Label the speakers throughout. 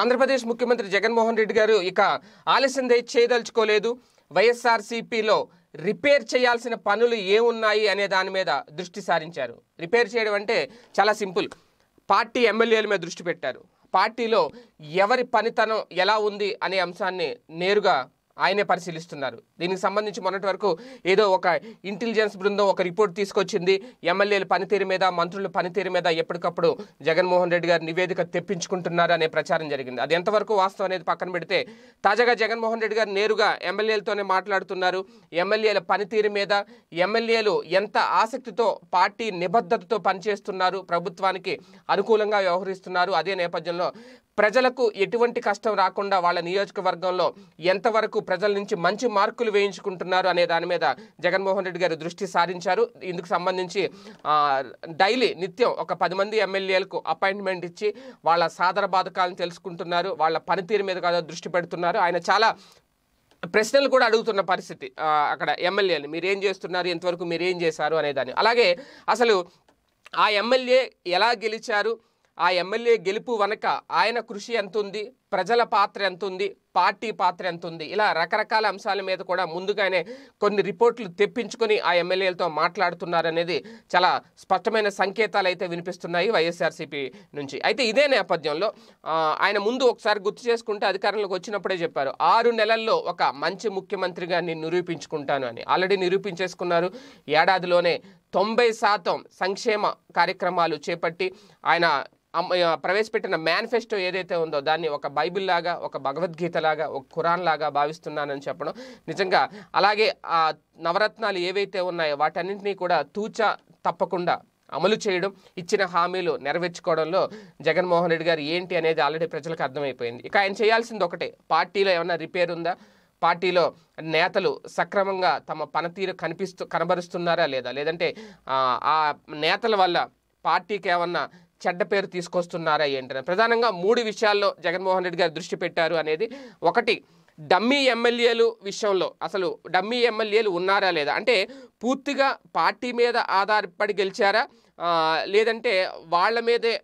Speaker 1: ఆంధ్రప్రదేశ్ ముఖ్యమంత్రి జగన్మోహన్ రెడ్డి గారు ఇక ఆలస్యం చేయదలుచుకోలేదు వైఎస్ఆర్సీపీలో రిపేర్ చేయాల్సిన పనులు ఏమున్నాయి అనే దాని మీద దృష్టి సారించారు రిపేర్ చేయడం అంటే చాలా సింపుల్ పార్టీ ఎమ్మెల్యేల మీద దృష్టి పెట్టారు పార్టీలో ఎవరి పనితనం ఎలా ఉంది అనే అంశాన్ని నేరుగా ఆయనే పరిశీలిస్తున్నారు దీనికి సంబంధించి మొన్నటి వరకు ఏదో ఒక ఇంటెలిజెన్స్ బృందం ఒక రిపోర్ట్ తీసుకొచ్చింది ఎమ్మెల్యేల పనితీరు మీద మంత్రుల పనితీరు మీద ఎప్పటికప్పుడు జగన్మోహన్ రెడ్డి గారు నివేదిక తెప్పించుకుంటున్నారు అనే ప్రచారం జరిగింది అది ఎంతవరకు వాస్తవం అనేది పక్కన పెడితే తాజాగా జగన్మోహన్ రెడ్డి గారు నేరుగా ఎమ్మెల్యేలతోనే మాట్లాడుతున్నారు ఎమ్మెల్యేల పనితీరు మీద ఎమ్మెల్యేలు ఎంత ఆసక్తితో పార్టీ నిబద్ధతతో పనిచేస్తున్నారు ప్రభుత్వానికి అనుకూలంగా వ్యవహరిస్తున్నారు అదే నేపథ్యంలో ప్రజలకు ఎటువంటి కష్టం రాకుండా వాళ్ళ నియోజకవర్గంలో ఎంతవరకు ప్రజల నుంచి మంచి మార్కులు వేయించుకుంటున్నారు అనే దాని మీద జగన్మోహన్ రెడ్డి గారు దృష్టి సారించారు ఇందుకు సంబంధించి డైలీ నిత్యం ఒక పది మంది ఎమ్మెల్యేలకు అపాయింట్మెంట్ ఇచ్చి వాళ్ళ సాదర బాధకాలను తెలుసుకుంటున్నారు వాళ్ళ పనితీరు మీద కాదు దృష్టి పెడుతున్నారు ఆయన చాలా ప్రశ్నలు కూడా అడుగుతున్న పరిస్థితి అక్కడ ఎమ్మెల్యేలు మీరేం చేస్తున్నారు ఎంతవరకు మీరేం చేశారు అనేదాన్ని అలాగే అసలు ఆ ఎమ్మెల్యే ఎలా గెలిచారు ఆ ఎమ్మెల్యే గెలుపు వెనక ఆయన కృషి ఎంతుంది ప్రజల పాత్ర ఎంత ఉంది పార్టీ పాత్ర ఎంత ఉంది ఇలా రకరకాల అంశాల మీద కూడా ముందుగానే కొన్ని రిపోర్ట్లు తెప్పించుకొని ఆ ఎమ్మెల్యేలతో మాట్లాడుతున్నారనేది చాలా స్పష్టమైన సంకేతాలు అయితే వినిపిస్తున్నాయి వైఎస్ఆర్సీపీ నుంచి అయితే ఇదే నేపథ్యంలో ఆయన ముందు ఒకసారి గుర్తు చేసుకుంటే అధికారంలోకి వచ్చినప్పుడే చెప్పారు ఆరు నెలల్లో ఒక మంచి ముఖ్యమంత్రిగా నేను నిరూపించుకుంటాను అని ఆల్రెడీ నిరూపించేసుకున్నారు ఏడాదిలోనే తొంభై శాతం సంక్షేమ కార్యక్రమాలు చేపట్టి ఆయన ప్రవేశపెట్టిన మేనిఫెస్టో ఏదైతే ఉందో దాన్ని ఒక బైబిల్ లాగా ఒక భగవద్గీత లాగా ఒక ఖురాన్ లాగా భావిస్తున్నానని చెప్పడం నిజంగా అలాగే ఆ నవరత్నాలు ఏవైతే ఉన్నాయో వాటన్నింటినీ కూడా తూచ తప్పకుండా అమలు చేయడం ఇచ్చిన హామీలు నెరవేర్చుకోవడంలో జగన్మోహన్ రెడ్డి గారు ఏంటి అనేది ఆల్రెడీ ప్రజలకు అర్థమైపోయింది ఇక ఆయన చేయాల్సింది ఒకటే పార్టీలో ఏమైనా రిపేర్ ఉందా పార్టీలో నేతలు సక్రమంగా తమ పనితీరు కనిపిస్తూ కనబరుస్తున్నారా లేదా లేదంటే ఆ నేతల వల్ల పార్టీకి ఏమన్నా చెడ్డ పేరు తీసుకొస్తున్నారా ఏంటని ప్రధానంగా మూడు విషయాల్లో జగన్మోహన్ రెడ్డి గారు దృష్టి పెట్టారు అనేది ఒకటి డమ్మీ ఎమ్మెల్యేలు విషయంలో అసలు డమ్మీ ఎమ్మెల్యేలు ఉన్నారా లేదా అంటే పూర్తిగా పార్టీ మీద ఆధారపడి గెలిచారా లేదంటే వాళ్ళ మీదే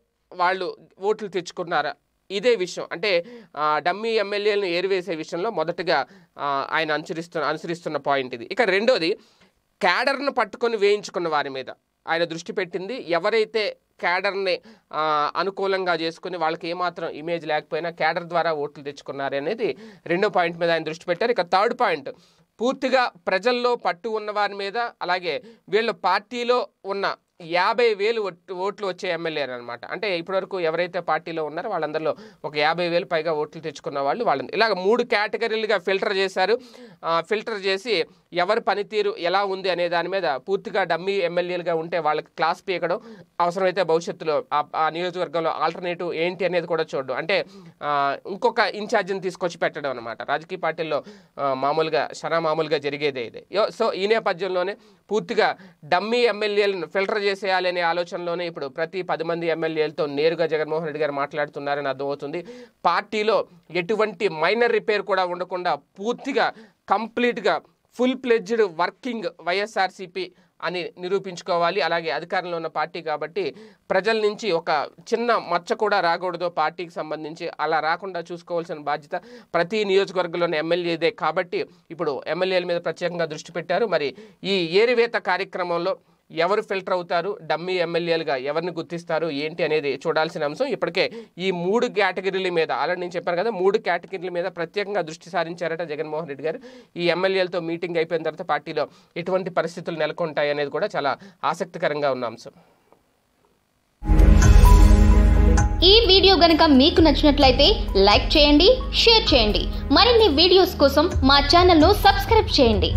Speaker 1: వాళ్ళు ఓట్లు తెచ్చుకున్నారా ఇదే విషయం అంటే డమ్మీ ఎమ్మెల్యేలను ఏరివేసే విషయంలో మొదటగా ఆయన అనుసరిస్తున్న అనుసరిస్తున్న పాయింట్ ఇది ఇక రెండోది క్యాడర్ను పట్టుకొని వేయించుకున్న వారి మీద ఆయన దృష్టి పెట్టింది ఎవరైతే క్యాడర్ని అనుకూలంగా చేసుకుని వాళ్ళకి ఏమాత్రం ఇమేజ్ లేకపోయినా క్యాడర్ ద్వారా ఓట్లు తెచ్చుకున్నారు అనేది రెండో పాయింట్ మీద ఆయన దృష్టి పెట్టారు ఇక థర్డ్ పాయింట్ పూర్తిగా ప్రజల్లో పట్టు ఉన్న వారి మీద అలాగే వీళ్ళ పార్టీలో ఉన్న యాభై వేలు ఓట్లు వచ్చే ఎమ్మెల్యేలు అనమాట అంటే ఇప్పటివరకు ఎవరైతే పార్టీలో ఉన్నారో వాళ్ళందరిలో ఒక యాభై వేలు పైగా ఓట్లు తెచ్చుకున్న వాళ్ళు వాళ్ళని ఇలాగ మూడు కేటగిరీలుగా ఫిల్టర్ చేశారు ఫిల్టర్ చేసి ఎవరి పనితీరు ఎలా ఉంది అనే దాని మీద పూర్తిగా డమ్మీ ఎమ్మెల్యేలుగా ఉంటే వాళ్ళకి క్లాస్ పీకడం అవసరమైతే భవిష్యత్తులో ఆ నియోజకవర్గంలో ఆల్టర్నేటివ్ ఏంటి అనేది కూడా చూడడం అంటే ఇంకొక ఇన్ఛార్జిని తీసుకొచ్చి పెట్టడం అనమాట రాజకీయ పార్టీల్లో మామూలుగా షనా మామూలుగా జరిగేదే ఇదే సో ఈ నేపథ్యంలోనే పూర్తిగా డమ్మీ ఎమ్మెల్యేలను ఫిల్టర్ చేసేయాలి అనే ఆలోచనలోనే ఇప్పుడు ప్రతి పది మంది ఎమ్మెల్యేలతో నేరుగా జగన్మోహన్ రెడ్డి గారు మాట్లాడుతున్నారని అర్థమవుతుంది పార్టీలో ఎటువంటి మైనర్ రిపేర్ కూడా ఉండకుండా పూర్తిగా కంప్లీట్గా ఫుల్ ప్లెజ్డ్ వర్కింగ్ వైఎస్ఆర్సీపీ అని నిరూపించుకోవాలి అలాగే అధికారంలో ఉన్న పార్టీ కాబట్టి ప్రజల నుంచి ఒక చిన్న మచ్చ కూడా రాకూడదు పార్టీకి సంబంధించి అలా రాకుండా చూసుకోవాల్సిన బాధ్యత ప్రతి నియోజకవర్గంలోని ఎమ్మెల్యేదే కాబట్టి ఇప్పుడు ఎమ్మెల్యేల మీద ప్రత్యేకంగా దృష్టి పెట్టారు మరి ఈ ఏరివేత కార్యక్రమంలో ఎవరు ఫిల్టర్ అవుతారు డమ్మీ ఎమ్మెల్యేలుగా ఎవరిని గుర్తిస్తారు ఏంటి అనేది చూడాల్సిన అంశం ఇప్పటికే ఈ మూడు కేటగిరీల మీద ఆల్రెడీ నేను చెప్పాను కదా మూడు కేటగిరీల మీద ప్రత్యేకంగా దృష్టి సారించారట జగన్మోహన్ రెడ్డి గారు ఈ ఎమ్మెల్యేలతో మీటింగ్ అయిపోయిన తర్వాత పార్టీలో ఎటువంటి పరిస్థితులు నెలకొంటాయి అనేది కూడా చాలా ఆసక్తికరంగా ఉన్న అంశం ఈ వీడియో గనక మీకు నచ్చినట్లయితే లైక్ చేయండి షేర్ చేయండి మరిన్ని వీడియోస్ కోసం మా ఛానల్ను సబ్స్క్రైబ్ చేయండి